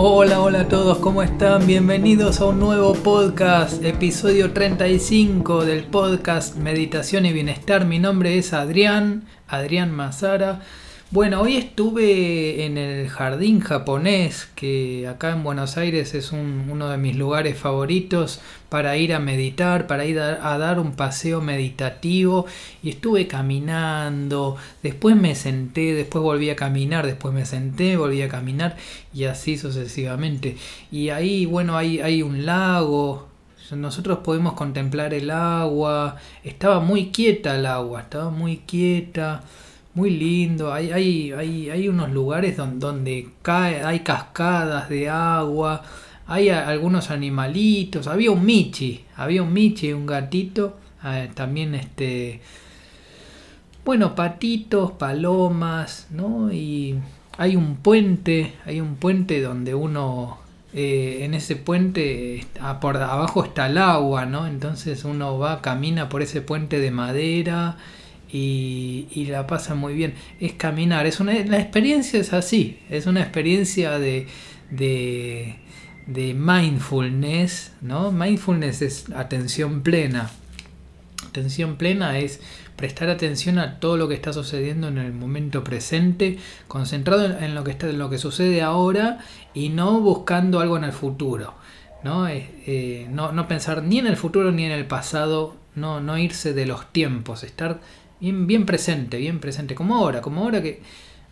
Hola, hola a todos, ¿cómo están? Bienvenidos a un nuevo podcast, episodio 35 del podcast Meditación y Bienestar. Mi nombre es Adrián, Adrián Mazara. Bueno, hoy estuve en el jardín japonés, que acá en Buenos Aires es uno de mis lugares favoritos para ir a meditar, para ir a, dar un paseo meditativo. Y estuve caminando, después me senté, después volví a caminar, después me senté, volví a caminar y así sucesivamente. Y ahí, bueno, hay un lago, nosotros podemos contemplar el agua. Estaba muy quieta el agua, estaba muy quieta muy lindo. Hay, hay, hay, unos lugares donde, cae, hay cascadas de agua, hay algunos animalitos. Había un Michi, había un Michi, un gatito. Ah, también este. Bueno, patitos, palomas, ¿no? Y hay un puente, hay un puente donde uno. Eh, en ese puente ah, por abajo está el agua, ¿no? Entonces uno va, camina por ese puente de madera y, la pasa muy bien. Es caminar, es una, la experiencia es así, es una experiencia de, de, mindfulness, ¿no? Mindfulness es atención plena. Atención plena es prestar atención a todo lo que está sucediendo en el momento presente, concentrado en, lo, que está, en lo que sucede ahora y no buscando algo en el futuro. Eh, eh, ¿no? no, pensar ni en el futuro ni en el pasado, no, no irse de los tiempos, estar bien, presente, bien presente, como ahora, como ahora que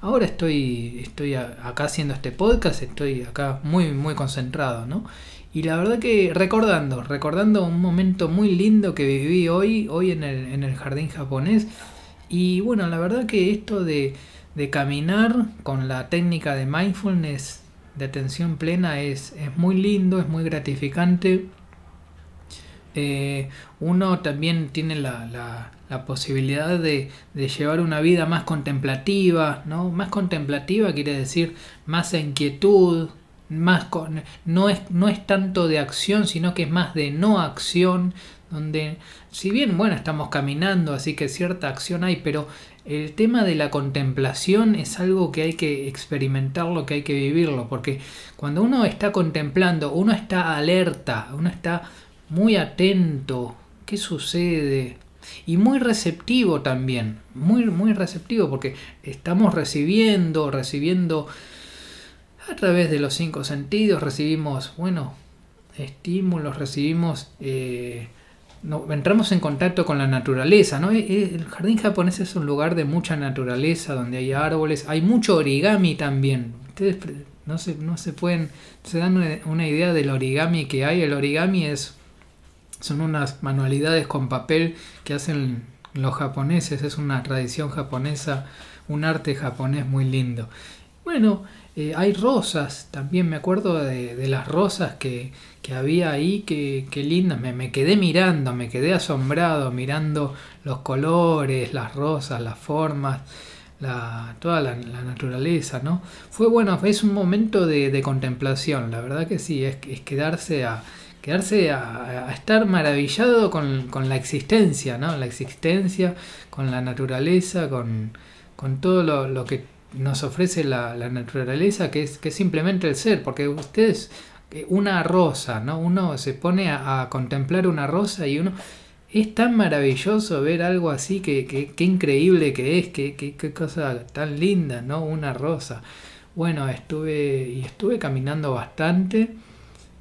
ahora estoy, estoy acá haciendo este podcast, estoy acá muy, muy concentrado, ¿no? Y la verdad que recordando, recordando un momento muy lindo que viví hoy, hoy en el, en el jardín japonés. Y bueno, la verdad que esto de, de caminar con la técnica de mindfulness, de atención plena, es, es muy lindo, es muy gratificante. Eh, uno también tiene la, la, posibilidad de, llevar una vida más contemplativa, ¿no? Más contemplativa quiere decir más inquietud, más con, no, es, no es tanto de acción, sino que es más de no acción, donde si bien, bueno, estamos caminando, así que cierta acción hay, pero el tema de la contemplación es algo que hay que experimentarlo, que hay que vivirlo, porque cuando uno está contemplando, uno está alerta, uno está muy atento, qué sucede, y muy receptivo también, muy, muy receptivo, porque estamos recibiendo, recibiendo a través de los cinco sentidos, recibimos, bueno, estímulos, recibimos, eh, entramos en contacto con la naturaleza, ¿no? Eh, eh, el jardín japonés es un lugar de mucha naturaleza, donde hay árboles, hay mucho origami también. Ustedes no se, no se pueden, se dan una idea del origami que hay, el origami es son unas manualidades con papel que hacen los japoneses, es una tradición japonesa, un arte japonés muy lindo. Bueno, eh, hay rosas, también me acuerdo de, las rosas que, había ahí, que, que lindas, me, quedé mirando, me quedé asombrado mirando los colores, las rosas, las formas, toda la, naturaleza, ¿no? Fue bueno, es un momento de, de contemplación, la verdad que sí, es, es quedarse a, quedarse a, estar maravillado con, la existencia, ¿no? La existencia, con la naturaleza, con, todo lo, que nos ofrece la, naturaleza, que es, que simplemente el ser, porque ustedes, eh, una rosa, ¿no? Uno se pone a, contemplar una rosa y uno... Es tan maravilloso ver algo así, que, que, increíble que es, qué que, cosa tan linda, ¿no? Una rosa. Bueno, estuve y estuve caminando bastante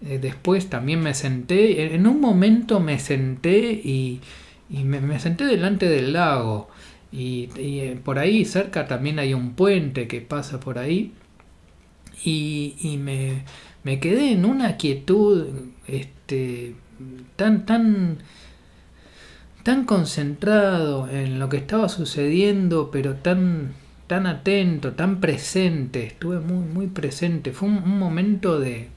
eh, después también me senté, en un momento me senté y, me, senté delante del lago. Y, eh, por ahí cerca también hay un puente que pasa por ahí. Y, me, quedé en una quietud este, tan, tan, tan concentrado en lo que estaba sucediendo, pero tan, tan atento, tan presente. Estuve muy, muy presente. Fue un momento de,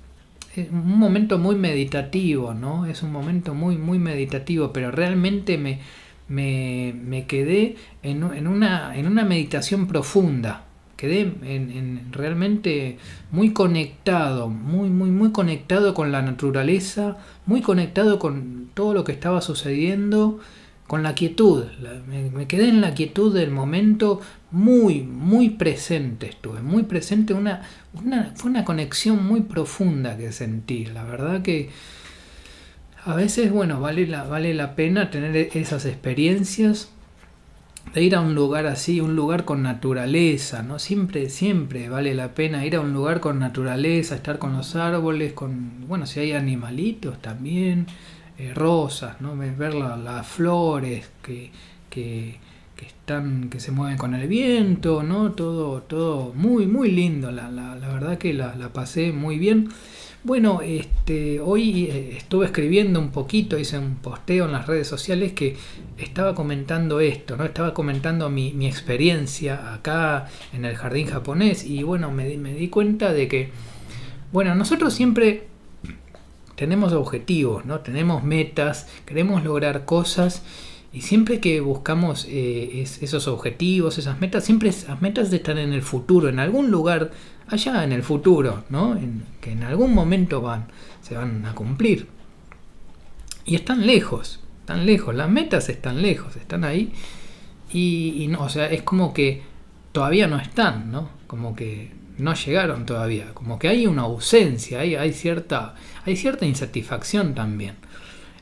un momento muy meditativo, ¿no? Es un momento muy, muy meditativo, pero realmente me, me, me quedé en, en, una, en una meditación profunda. Quedé en, en realmente muy conectado, muy, muy, muy conectado con la naturaleza, muy conectado con todo lo que estaba sucediendo con la quietud. me, quedé en la quietud del momento muy, muy presente estuve, muy presente. Una, una, fue una conexión muy profunda que sentí. La verdad que a veces, bueno, vale la, vale la pena tener e, esas experiencias de ir a un lugar así, un lugar con naturaleza, ¿no? Siempre, siempre vale la pena ir a un lugar con naturaleza, estar con los árboles, con, bueno, si hay animalitos también, eh, rosas, ¿no? ver las flores que, están, que se mueven con el viento, ¿no? todo, todo muy, muy lindo, la, verdad que la, pasé muy bien. Bueno, este, hoy eh, estuve escribiendo un poquito, hice un posteo en las redes sociales que estaba comentando esto, ¿no? Estaba comentando mi, experiencia acá en el jardín japonés y bueno, me, me di cuenta de que, bueno, nosotros siempre tenemos objetivos, ¿no? tenemos metas, queremos lograr cosas y siempre que buscamos eh, esos objetivos, esas metas, siempre esas metas están en el futuro, en algún lugar allá en el futuro, ¿no? que en algún momento van, se van a cumplir. Y están lejos, están lejos, las metas están lejos, están ahí. Y, no, o sea, es como que todavía no están, ¿no? Como que no llegaron todavía, como que hay una ausencia, hay cierta hay cierta insatisfacción también.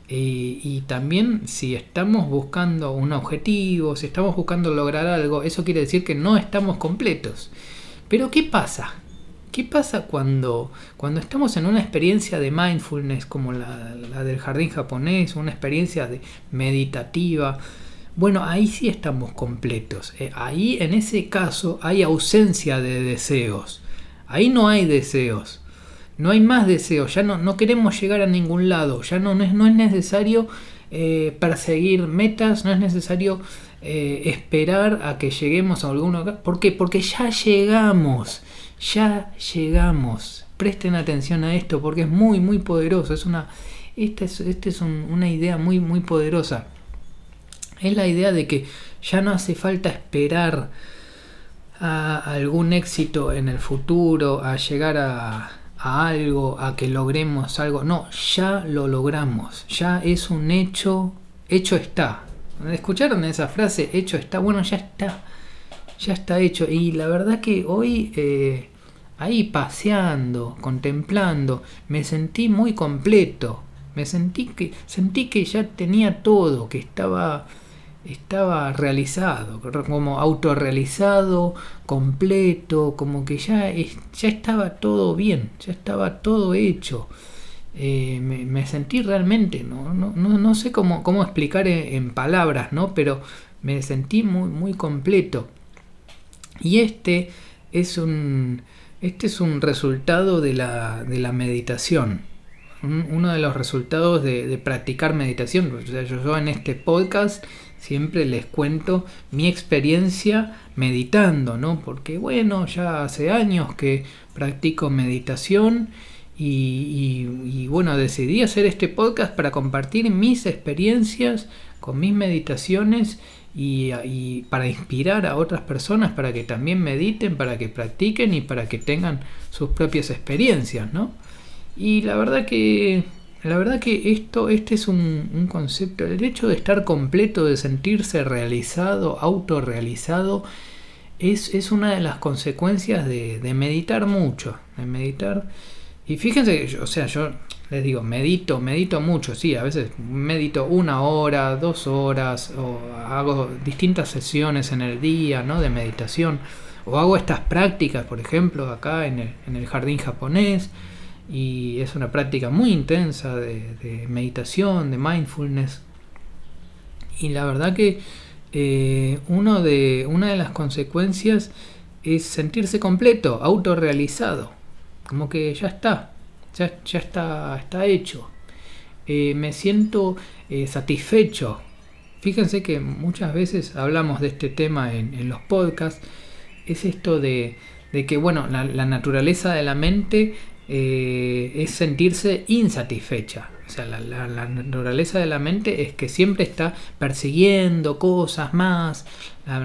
y también si estamos buscando un objetivo, si estamos buscando lograr algo, eso quiere decir que no estamos completos. Pero ¿qué pasa? ¿Qué pasa cuando, cuando estamos en una experiencia de mindfulness como la, del jardín japonés, una experiencia meditativa? Bueno, ahí sí estamos completos. Eh, ahí en ese caso hay ausencia de deseos. Ahí no hay deseos. No hay más deseo, ya no, no queremos llegar a ningún lado, ya no, no, es, no es necesario eh, perseguir metas, no es necesario eh, esperar a que lleguemos a alguno. ¿Por qué? Porque ya llegamos, ya llegamos. Presten atención a esto porque es muy, muy poderoso. Es una, esta es, es una idea muy, muy poderosa. Es la idea de que ya no hace falta esperar a algún éxito en el futuro, a llegar a, a algo, a que logremos algo. No, ya lo logramos, ya es un hecho, hecho está. ¿Escucharon esa frase? Hecho está, bueno, ya está, ya está hecho. Y la verdad que hoy, eh, ahí paseando, contemplando, me sentí muy completo. Me sentí que, sentí que ya tenía todo, que estaba estaba realizado, como autorrealizado, completo, como que ya, ya estaba todo bien, ya estaba todo hecho. Eh, me, sentí realmente, no, sé cómo, explicar en, palabras, pero me sentí muy, muy completo. Y este es un, este es un resultado de la, meditación. uno de los resultados de, practicar meditación. yo, yo en este podcast siempre les cuento mi experiencia meditando, ¿no? Porque bueno, ya hace años que practico meditación y, bueno, decidí hacer este podcast para compartir mis experiencias con mis meditaciones y, y para inspirar a otras personas para que también mediten, para que practiquen y para que tengan sus propias experiencias, ¿no? Y la verdad que la verdad que esto, este es un, concepto, el hecho de estar completo, de sentirse realizado, autorrealizado, es, es una de las consecuencias de, meditar mucho, de meditar. Y fíjense, yo, o sea, yo les digo, medito, medito mucho, sí, a veces medito una hora, dos horas, o hago distintas sesiones en el día, ¿no? De meditación, o hago estas prácticas, por ejemplo, acá en el, en el jardín japonés y es una práctica muy intensa de, meditación, de mindfulness. Y la verdad que eh, uno de, una de las consecuencias es sentirse completo, autorrealizado, como que ya está, ya, está, está hecho. Eh, me siento eh, satisfecho. Fíjense que muchas veces hablamos de este tema en, los podcasts, es esto de, que, bueno, la, la naturaleza de la mente eh, es sentirse insatisfecha. O sea, la, naturaleza de la mente es que siempre está persiguiendo cosas más. La,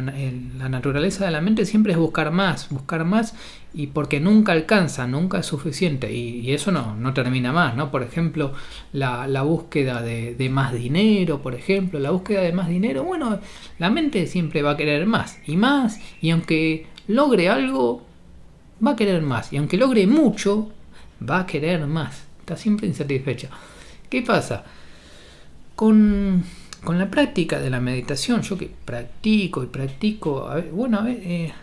naturaleza de la mente siempre es buscar más, buscar más y porque nunca alcanza, nunca es suficiente. Y, eso no, no termina más, ¿no? Por ejemplo, la, búsqueda de, de, más dinero, por ejemplo, la búsqueda de más dinero. Bueno, la mente siempre va a querer más y más y aunque logre algo, va a querer más. Y aunque logre mucho, va a querer más, está siempre insatisfecha. ¿Qué pasa? Con, la práctica de la meditación, yo que practico y practico, bueno, eh,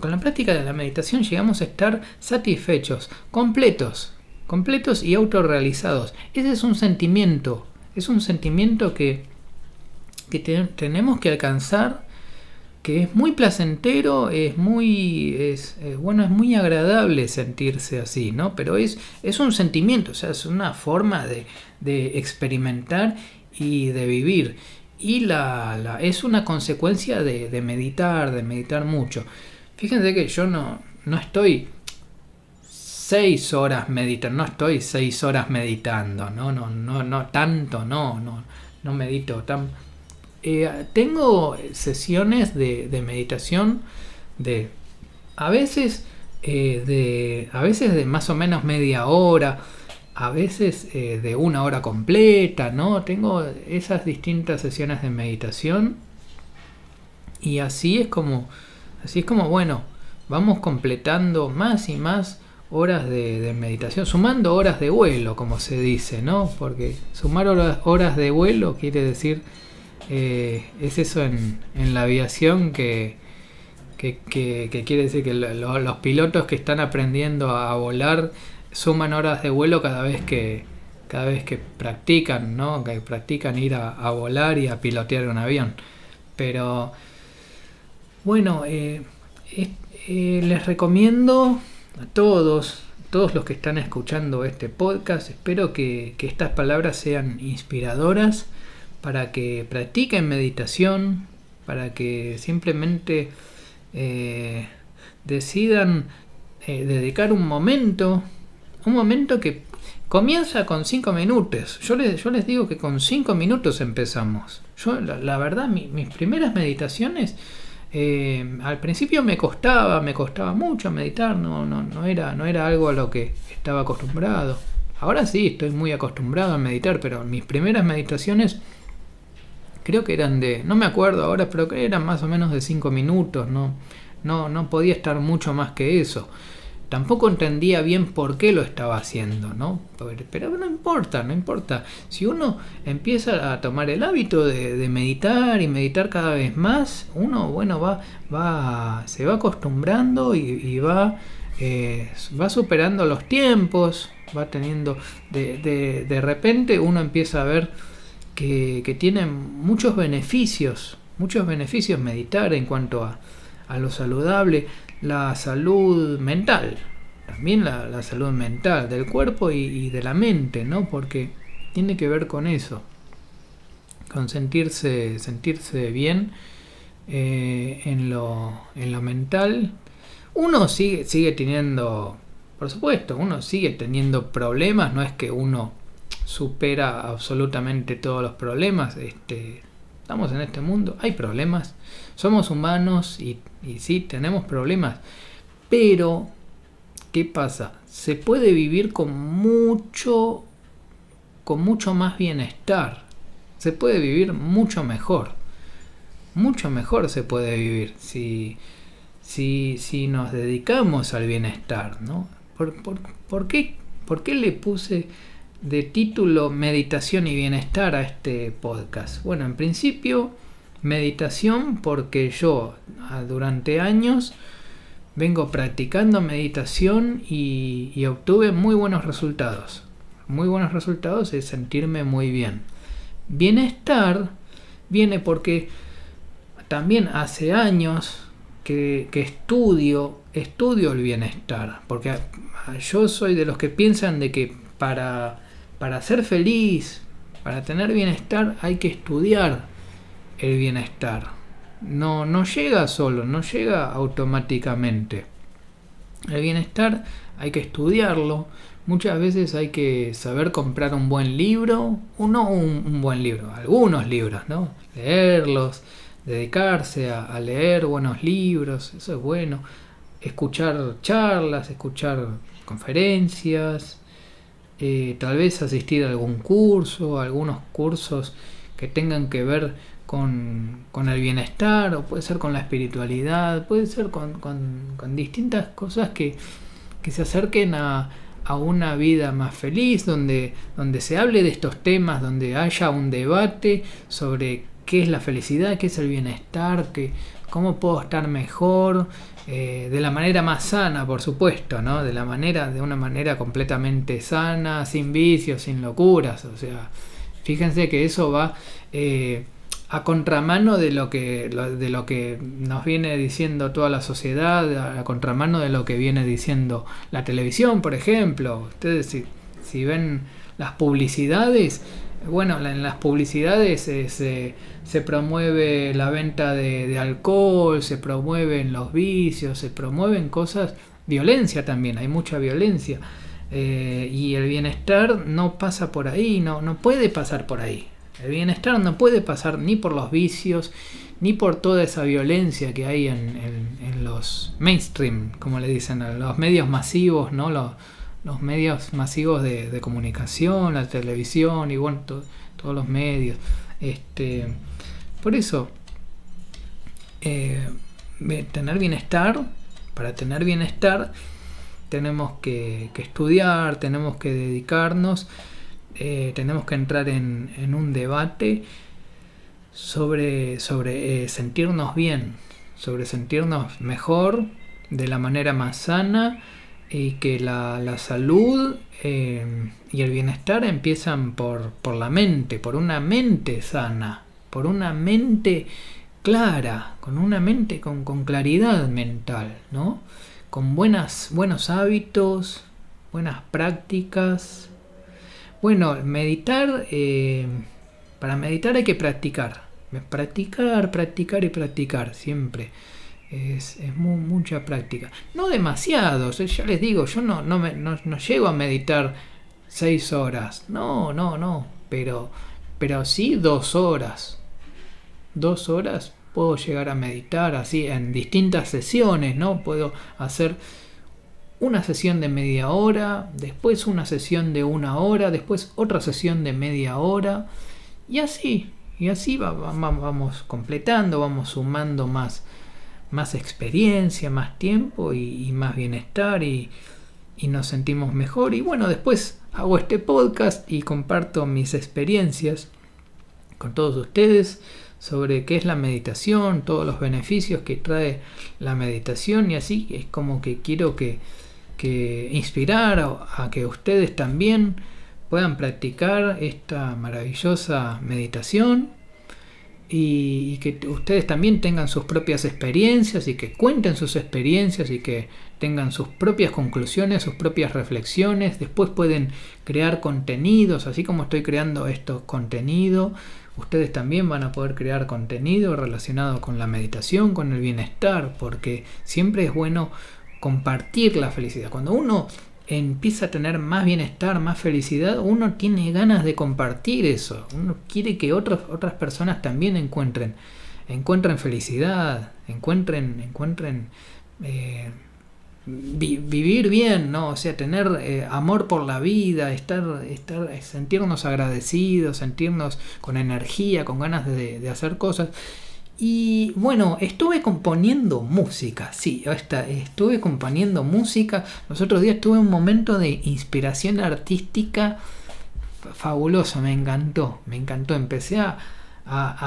con la práctica de la meditación llegamos a estar satisfechos, completos, completos y autorrealizados. Ese es un sentimiento, es un sentimiento que, tenemos que alcanzar que es muy placentero, es muy, es, bueno, es muy agradable sentirse así, ¿no? Pero es, es un sentimiento, o sea, es una forma de, experimentar y de vivir. Y la, es una consecuencia de, meditar, de meditar mucho. Fíjense que yo no, no estoy seis horas meditando, no estoy seis horas meditando, no, no, no, no, tanto, no, no, no medito tan eh, tengo sesiones de, meditación de a veces eh, de a veces de más o menos media hora a veces eh, de una hora completa no tengo esas distintas sesiones de meditación y así es como así es como bueno vamos completando más y más horas de, meditación, sumando horas de vuelo, como se dice, ¿no? Porque sumar horas, horas de vuelo quiere decir eh, es eso en, en la aviación que, quiere decir que los pilotos que están aprendiendo a volar suman horas de vuelo cada vez que cada vez que practican, ¿no? Que practican ir a, volar y a pilotear un avión. Pero bueno, eh, eh, les recomiendo a todos, todos los que están escuchando este podcast, espero que estas palabras sean inspiradoras para que practiquen meditación, para que simplemente eh, decidan eh, dedicar un momento, un momento que comienza con cinco minutos. Yo les, yo les digo que con cinco minutos empezamos. Yo, la, verdad, mis primeras meditaciones eh, al principio me costaba, me costaba mucho meditar, no, no, no, era, no era algo a lo que estaba acostumbrado. Ahora sí, estoy muy acostumbrado a meditar, pero mis primeras meditaciones creo que eran de, no me acuerdo ahora, pero creo que eran más o menos de 5 minutos, no, no, no podía estar mucho más que eso. Tampoco entendía bien por qué lo estaba haciendo, ¿no? Pero no importa, no importa. Si uno empieza a tomar el hábito de, meditar y meditar cada vez más, uno, bueno, va, va, se va acostumbrando y, va, eh, va superando los tiempos, va teniendo, de, de, de repente uno empieza a ver que, tienen muchos beneficios, muchos beneficios meditar en cuanto a, a lo saludable, la salud mental, también la, salud mental del cuerpo y, de la mente, ¿no? Porque tiene que ver con eso, con sentirse, sentirse bien eh, en, lo, en lo mental. Uno sigue, sigue teniendo, por supuesto, uno sigue teniendo problemas, no es que uno supera absolutamente todos los problemas. Este, estamos en este mundo, hay problemas, somos humanos y, y sí, tenemos problemas, pero ¿qué pasa? Se puede vivir con mucho, con mucho más bienestar. Se puede vivir mucho mejor. Mucho mejor se puede vivir si, si, si nos dedicamos al bienestar, ¿no? por, qué, ¿Por qué le puse de título Meditación y Bienestar a este podcast? Bueno, en principio, meditación porque yo ah, durante años vengo practicando meditación y, obtuve muy buenos resultados. Muy buenos resultados es sentirme muy bien. Bienestar viene porque también hace años que, que estudio, estudio el bienestar. Porque ah, yo soy de los que piensan de que para para ser feliz, para tener bienestar, hay que estudiar el bienestar. No, no llega solo, no llega automáticamente. El bienestar hay que estudiarlo. Muchas veces hay que saber comprar un buen libro, uno un, un buen libro, algunos libros, ¿no? Leerlos, dedicarse a, a leer buenos libros, eso es bueno. Escuchar charlas, escuchar conferencias, eh, tal vez asistir a algún curso, algunos cursos que tengan que ver con, el bienestar, o puede ser con la espiritualidad, puede ser con, distintas cosas que, se acerquen a, una vida más feliz, donde, donde se hable de estos temas, donde haya un debate sobre qué es la felicidad, qué es el bienestar, qué, cómo puedo estar mejor, eh, de la manera más sana, por supuesto, ¿no? De la manera, de una manera completamente sana, sin vicios, sin locuras. O sea, fíjense que eso va eh, a contramano de lo que de lo que nos viene diciendo toda la sociedad, a contramano de lo que viene diciendo la televisión, por ejemplo. Ustedes si, ven las publicidades, bueno, en las publicidades es, eh, se promueve la venta de, alcohol, se promueven los vicios, se promueven cosas, violencia también, hay mucha violencia. Eh, y el bienestar no pasa por ahí, no, no puede pasar por ahí. El bienestar no puede pasar ni por los vicios, ni por toda esa violencia que hay en, los mainstream, como le dicen, los medios masivos, ¿no? Los, medios masivos de, comunicación, la televisión y bueno, todos los medios. Este, por eso, eh, tener bienestar, para tener bienestar, tenemos que, estudiar, tenemos que dedicarnos, eh, tenemos que entrar en, un debate sobre, eh, sentirnos bien, sobre sentirnos mejor, de la manera más sana y que la, salud y el bienestar empiezan por la mente, por una mente sana por una mente clara, con una mente con, claridad mental, ¿no? Con buenas, buenos hábitos, buenas prácticas. Bueno, meditar, eh, para meditar hay que practicar. Practicar, practicar y practicar siempre. Es, mucha práctica. No demasiado, ya les digo, yo no, no, no, llego a meditar seis horas. No, no, no. Pero, pero sí dos horas dos horas puedo llegar a meditar así en distintas sesiones, ¿no? Puedo hacer una sesión de media hora, después una sesión de una hora, después otra sesión de media hora, y así, y así vamos completando, vamos sumando más, más experiencia, más tiempo y, más bienestar y, y nos sentimos mejor. Y bueno, después hago este podcast y comparto mis experiencias con todos ustedes sobre qué es la meditación, todos los beneficios que trae la meditación y así es como que quiero que, inspirar a, a, que ustedes también puedan practicar esta maravillosa meditación y, que ustedes también tengan sus propias experiencias y que cuenten sus experiencias y que tengan sus propias conclusiones, sus propias reflexiones. Después pueden crear contenidos, así como estoy creando estos contenidos. Ustedes también van a poder crear contenido relacionado con la meditación, con el bienestar, porque siempre es bueno compartir la felicidad. Cuando uno empieza a tener más bienestar, más felicidad, uno tiene ganas de compartir eso. Uno quiere que otros, otras personas también encuentren, encuentren felicidad, encuentren, encuentren eh, vivir bien, ¿no? O sea, tener eh, amor por la vida, estar, estar, sentirnos agradecidos, sentirnos con energía, con ganas de, de hacer cosas. Y bueno, estuve componiendo música, sí, estuve componiendo música. Los otros días tuve un momento de inspiración artística fabuloso, me encantó, me encantó. Empecé a,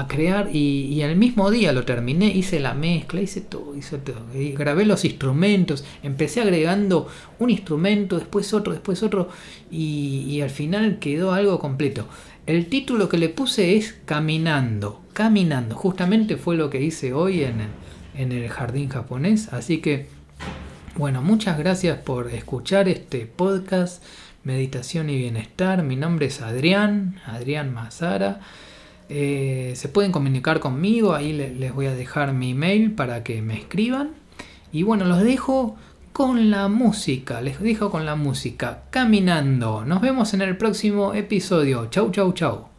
crear y, y, al mismo día lo terminé, hice la mezcla, hice todo, hice todo. grabé los instrumentos, empecé agregando un instrumento, después otro, después otro y, y al final quedó algo completo. El título que le puse es Caminando, Caminando. Justamente fue lo que hice hoy en, el jardín japonés. Así que, bueno, muchas gracias por escuchar este podcast, Meditación y Bienestar. Mi nombre es Adrián, Adrián Mazara. Eh, se pueden comunicar conmigo, ahí les voy a dejar mi email para que me escriban. Y bueno, los dejo con la música, les dijo con la música, caminando. Nos vemos en el próximo episodio. Chau, chau, chau.